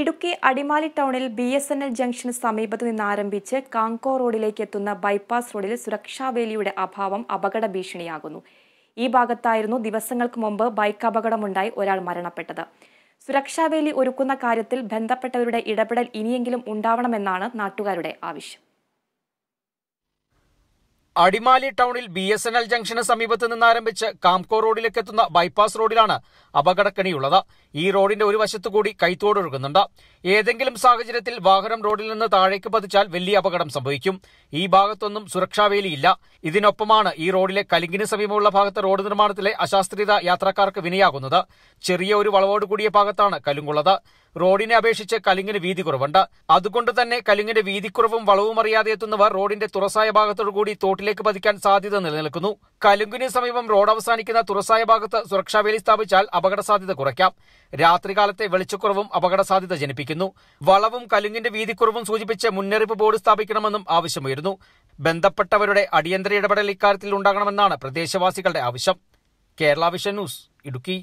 ഇടുക്കി അടിമാലി ടൗണിൽ B S N L ജംഗ്ഷന് സമീപത്ത് നിന്ന് ആരംഭിച്ച് കാങ്കോ റോഡിലേക്ക് എത്തുന്ന ബൈപ്പാസ് റോഡിൽ സുരക്ഷാവേലിയുടെ അഭാവം അപകട ഭീഷണിയാകുന്നു ഈ ഭാഗത്തായിരുന്നു ദിവസങ്ങൾക്ക് മുമ്പ് ബൈക്ക് അപകടമുണ്ടായി ഒരാൾ മരണപ്പെട്ടത് സുരക്ഷാവേലി ഒരുക്കുന്ന കാര്യത്തിൽ ബന്ധപ്പെട്ടവരുടെ ഇടപെടൽ ഇനിയെങ്കിലും ഉണ്ടാവണമെന്നാണ് നാട്ടുകാരുടെ ആവശ്യം അടിമാലി ടൗണിൽ ബി എസ് എൻ എൽ ജംഗ്ഷന് സമീപത്ത് നിന്ന് ആരംഭിച്ച് കാംകോ റോഡിലേക്ക് എത്തുന്ന ബൈപ്പാസ് റോഡിലാണ് അപകടക്കണിയുള്ളത് ഈ റോഡിന്റെ ഒരു വശത്തു കൂടി കൈത്തോടൊഴുകുന്നുണ്ട് ഏതെങ്കിലും സാഹചര്യത്തിൽ വാഹനം റോഡിൽ നിന്ന് താഴേക്ക് പതിച്ചാൽ വലിയ അപകടം സംഭവിക്കും ഈ ഭാഗത്തൊന്നും സുരക്ഷാവേലിയില്ല ഇതിനൊപ്പമാണ് ഈ റോഡിലെ കലിങ്ങിന് സമീപമുള്ള ഭാഗത്ത് റോഡ് നിർമ്മാണത്തിലെ അശാസ്ത്രീയത യാത്രക്കാർക്ക് വിനയാകുന്നത് ചെറിയ ഒരു വളവോട് കൂടിയ ഭാഗത്താണ് കലുങ്കുള്ളത് റോഡിനെ അപേക്ഷിച്ച് കലിങ്ങിന് വീതി കുറവുണ്ട് അതുകൊണ്ട് തന്നെ കലിങ്ങിന്റെ വീതിക്കുറവും വളവും അറിയാതെ എത്തുന്നവർ റോഡിന്റെ തുറസായ ഭാഗത്തോടുകൂടി കൂടി തോട്ടിൽ റോഡിലേക്ക് പതിക്കാൻ സാധ്യത നിലനിൽക്കുന്നു കലുങ്കിന് സമീപം റോഡ് അവസാനിക്കുന്ന തുറസായ ഭാഗത്ത് സുരക്ഷാവേലി സ്ഥാപിച്ചാൽ അപകട സാധ്യത കുറയ്ക്കാം രാത്രികാലത്തെ വെളിച്ചക്കുറവും അപകട സാധ്യത ജനിപ്പിക്കുന്നു വളവും കലുങ്കിന്റെ വീതിക്കുറവും സൂചിപ്പിച്ച് മുന്നറിയിപ്പ് ബോർഡ് സ്ഥാപിക്കണമെന്നും ആവശ്യമുയരുന്നു ബന്ധപ്പെട്ടവരുടെ അടിയന്തര ഇടപെടൽ ഇക്കാര്യത്തിൽ ഉണ്ടാകണമെന്നാണ് പ്രദേശവാസികളുടെ ആവശ്യം കേരള വിഷൻ ന്യൂസ് ഇടുക്കി